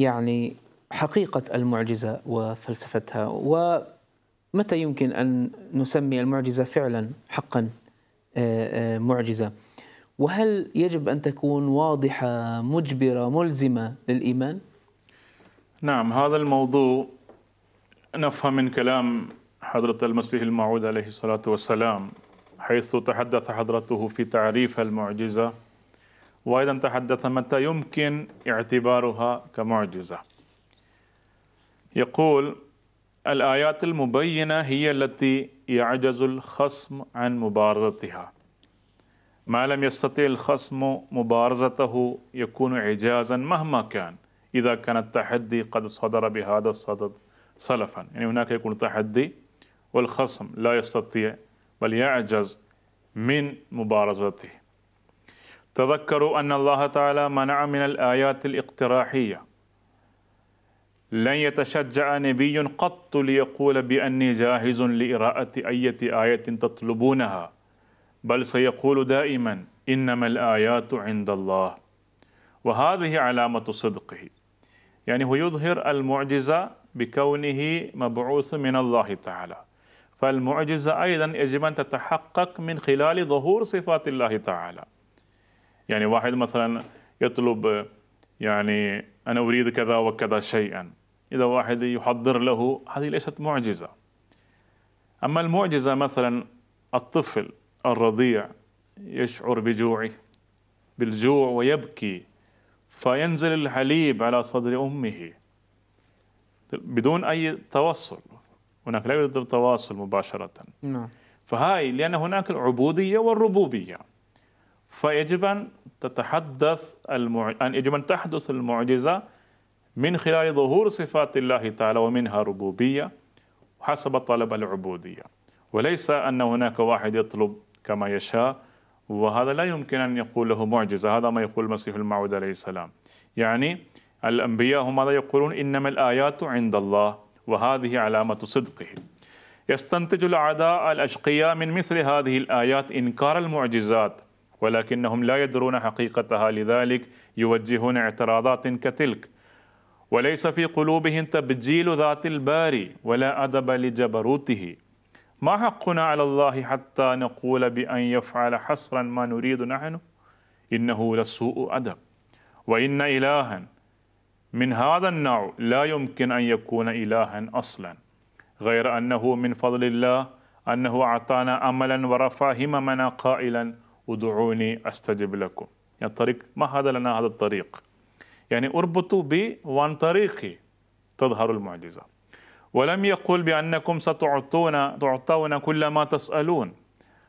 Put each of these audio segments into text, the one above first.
يعني حقيقة المعجزة وفلسفتها ومتى يمكن أن نسمي المعجزة فعلا حقا آه، آه، معجزة وهل يجب أن تكون واضحة مجبرة ملزمة للإيمان؟ نعم هذا الموضوع نفهم من كلام حضرة المسيح الموعود عليه الصلاة والسلام حيث تحدث حضرته في تعريف المعجزة وأيضا تحدث متى يمكن اعتبارها كمعجزة يقول الآيات المبينة هي التي يعجز الخصم عن مبارزتها ما لم يستطع الخصم مبارزته يكون إعجازا مهما كان إذا كان التحدي قد صدر بهذا الصدد سلفا يعني هناك يكون تحدي والخصم لا يستطيع بل يعجز من مبارزته تذكروا أن الله تعالى منع من الآيات الاقتراحية لن يتشجع نبي قط ليقول بأني جاهز لإراءة أية آية تطلبونها بل سيقول دائما إنما الآيات عند الله وهذه علامة صدقه يعني هو يظهر المعجزة بكونه مبعوث من الله تعالى فالمعجزة أيضا يجب أن تتحقق من خلال ظهور صفات الله تعالى يعني واحد مثلا يطلب يعني أنا أريد كذا وكذا شيئا إذا واحد يحضر له هذه ليست معجزة أما المعجزة مثلا الطفل الرضيع يشعر بجوعه بالجوع ويبكي فينزل الحليب على صدر أمه بدون أي تواصل هناك لا يوجد تواصل مباشرة نعم فهاي لأن هناك العبودية والربوبية فيجب أن تتحدث أن يجب أن تحدث المعجزة من خلال ظهور صفات الله تعالى ومنها ربوبية حسب طلب العبودية وليس أن هناك واحد يطلب كما يشاء وهذا لا يمكن أن يقول له معجزة هذا ما يقول المسيح الموعود عليه السلام يعني الأنبياء هم ماذا يقولون إنما الآيات عند الله وهذه علامة صدقه يستنتج الأعداء الأشقياء من مثل هذه الآيات إنكار المعجزات ولكنهم لا يدرون حقيقتها لذلك يوجهون اعتراضات كتلك وليس في قلوبهم تبجيل ذات الباري ولا أدب لجبروته ما حقنا على الله حتى نقول بأن يفعل حصرا ما نريد نحن إنه لسوء أدب وإن إلها من هذا النوع لا يمكن أن يكون إلها أصلا غير أنه من فضل الله أنه أعطانا أملا ورفع هممنا قائلا ودعوني أستجب لكم يعني الطريق ما هذا لنا هذا الطريق يعني اربطوا بي وعن طريقي تظهر المعجزة ولم يقل بأنكم ستعطون تعطون كل ما تسألون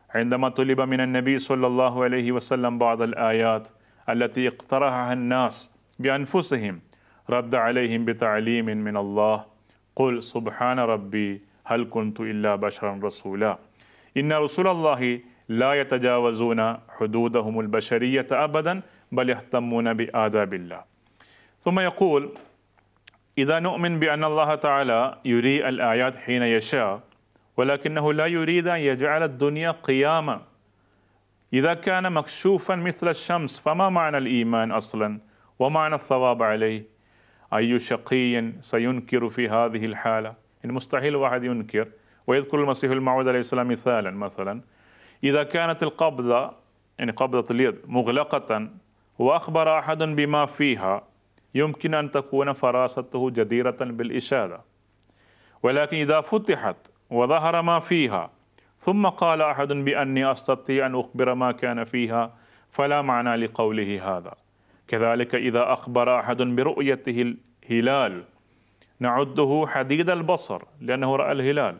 عندما طلب من النبي صلى الله عليه وسلم بعض الآيات التي اقترحها الناس بأنفسهم رد عليهم بتعليم من الله قل سبحان ربي هل كنت إلا بشرا رسولا إن رسول الله لا يتجاوزون حدودهم البشرية أبدا بل يهتمون بآداب الله ثم يقول إذا نؤمن بأن الله تعالى يري الآيات حين يشاء ولكنه لا يريد أن يجعل الدنيا قيامة إذا كان مكشوفا مثل الشمس فما معنى الإيمان أصلا ومعنى الثواب عليه أي شقي سينكر في هذه الحالة المستحيل يعني واحد ينكر ويذكر المسيح المعود عليه السلام مثالا مثلا إذا كانت القبضة يعني قبضة اليد مغلقة وأخبر أحد بما فيها يمكن أن تكون فراسته جديرة بالإشادة ولكن إذا فتحت وظهر ما فيها ثم قال أحد بأني أستطيع أن أخبر ما كان فيها فلا معنى لقوله هذا كذلك إذا أخبر أحد برؤيته الهلال نعده حديد البصر لأنه رأى الهلال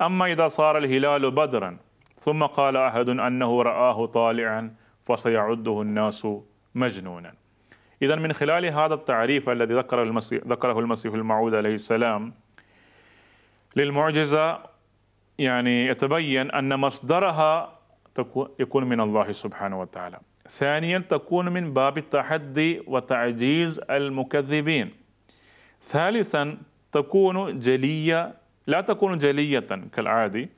أما إذا صار الهلال بدرا ثم قال أحد أنه رآه طالعا فسيعده الناس مجنونا إذا من خلال هذا التعريف الذي ذكره المسيح, ذكره المسيح الموعود عليه السلام للمعجزة يعني يتبين أن مصدرها يكون من الله سبحانه وتعالى ثانيا تكون من باب التحدي وتعجيز المكذبين ثالثا تكون جلية لا تكون جلية كالعادي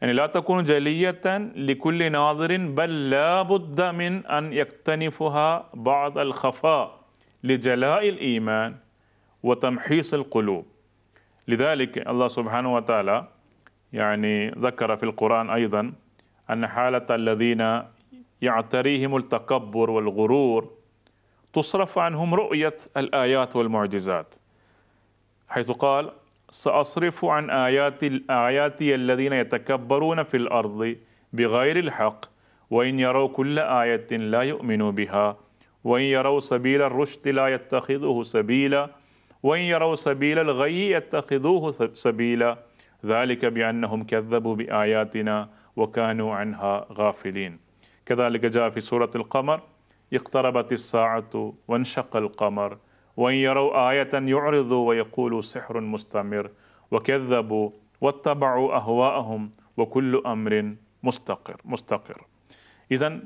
يعني لا تكون جلية لكل ناظر بل لا بد من أن يكتنفها بعض الخفاء لجلاء الإيمان وتمحيص القلوب لذلك الله سبحانه وتعالى يعني ذكر في القرآن أيضا أن حالة الذين يعتريهم التكبر والغرور تصرف عنهم رؤية الآيات والمعجزات حيث قال سأصرف عن آياتي, آياتي الذين يتكبرون في الأرض بغير الحق وإن يروا كل آية لا يؤمنوا بها وإن يروا سبيل الرشد لا يتخذوه سبيلا وإن يروا سبيل الغي يتخذوه سبيلا ذلك بأنهم كذبوا بآياتنا وكانوا عنها غافلين كذلك جاء في سورة القمر اقتربت الساعة وانشق القمر وإن يروا آية يعرضوا ويقولوا سحر مستمر وكذبوا واتبعوا أهواءهم وكل أمر مستقر مستقر إذا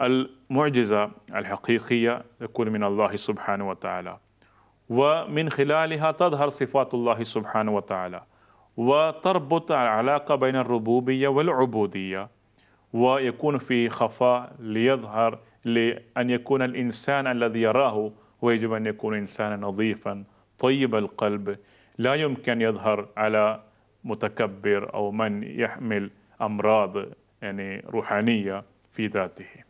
المعجزة الحقيقية تكون من الله سبحانه وتعالى ومن خلالها تظهر صفات الله سبحانه وتعالى وتربط العلاقة بين الربوبية والعبودية ويكون فيه خفاء ليظهر لأن يكون الإنسان الذي يراه ويجب أن يكون إنسانا نظيفا طيب القلب لا يمكن يظهر على متكبر أو من يحمل أمراض يعني روحانية في ذاته